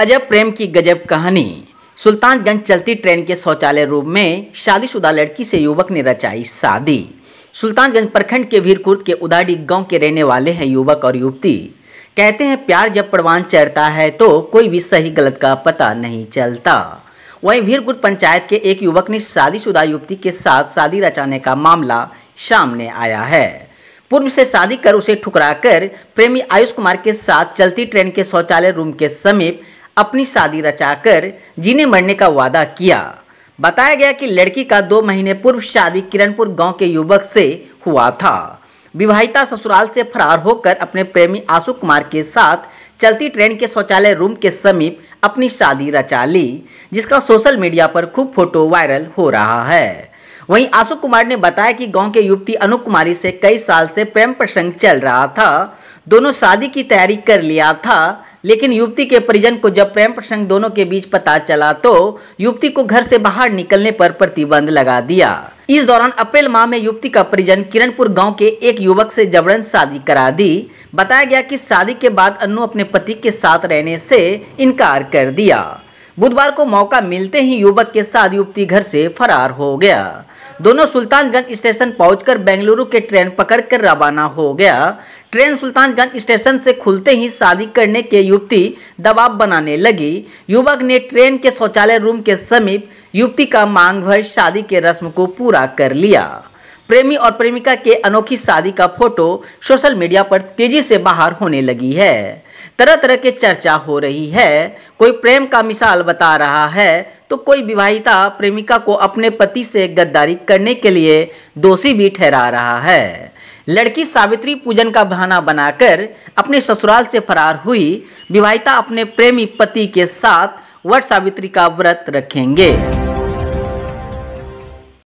अजब प्रेम की गजब कहानी सुल्तानगंज चलती ट्रेन के शौचालय रूम में शादीशुदा लड़की से युवक ने रचाई शादी सुल्तानगंज प्रखंड के वीरकुर्द के उदाडी गांव के रहने वाले हैं युवक और युवती कहते हैं प्यार जब प्रवान चढ़ता है तो कोई भी सही गलत का पता नहीं चलता वहीं कुर्द पंचायत के एक युवक ने शादीशुदा युवती के साथ शादी रचाने का मामला सामने आया है पूर्व से शादी कर उसे ठुकरा कर प्रेमी आयुष कुमार के साथ चलती ट्रेन के शौचालय रूम के समीप अपनी शादी रचाकर जीने मरने का वादा किया बताया गया कि लड़की का दो महीने पूर्व शादी किरणपुर गांव के युवक से हुआ था विवाहिता ससुराल से फरार होकर अपने प्रेमी आशु कुमार के साथ चलती ट्रेन के शौचालय रूम के समीप अपनी शादी रचा ली जिसका सोशल मीडिया पर खूब फोटो वायरल हो रहा है वहीं आशु कुमार ने बताया कि गांव के युवती अनु कुमारी से कई साल से प्रेम प्रसंग चल रहा था दोनों शादी की तैयारी कर लिया था लेकिन युवती के परिजन को जब प्रेम प्रसंग दोनों के बीच पता चला तो युवती को घर से बाहर निकलने पर प्रतिबंध लगा दिया इस दौरान अप्रैल माह में युवती का परिजन किरणपुर गांव के एक युवक से जबरन शादी करा दी बताया गया कि शादी के बाद अन्नू अपने पति के साथ रहने से इनकार कर दिया बुधवार को मौका मिलते ही युवक के साथ युवती घर से फरार हो गया दोनों सुल्तानगंज स्टेशन पहुंचकर बेंगलुरु के ट्रेन पकड़कर रवाना हो गया ट्रेन सुल्तानगंज स्टेशन से खुलते ही शादी करने के युवती दबाव बनाने लगी युवक ने ट्रेन के शौचालय रूम के समीप युवती का मांग भर शादी के रस्म को पूरा कर लिया प्रेमी और प्रेमिका के अनोखी शादी का फोटो सोशल मीडिया पर तेजी से बाहर होने लगी है तरह तरह के चर्चा हो रही है कोई प्रेम का मिसाल बता रहा है तो कोई विवाहिता प्रेमिका को अपने पति से गद्दारी करने के लिए दोषी भी ठहरा रहा है लड़की सावित्री पूजन का बहाना बनाकर अपने ससुराल से फरार हुई विवाहिता अपने प्रेमी पति के साथ वट सावित्री का व्रत रखेंगे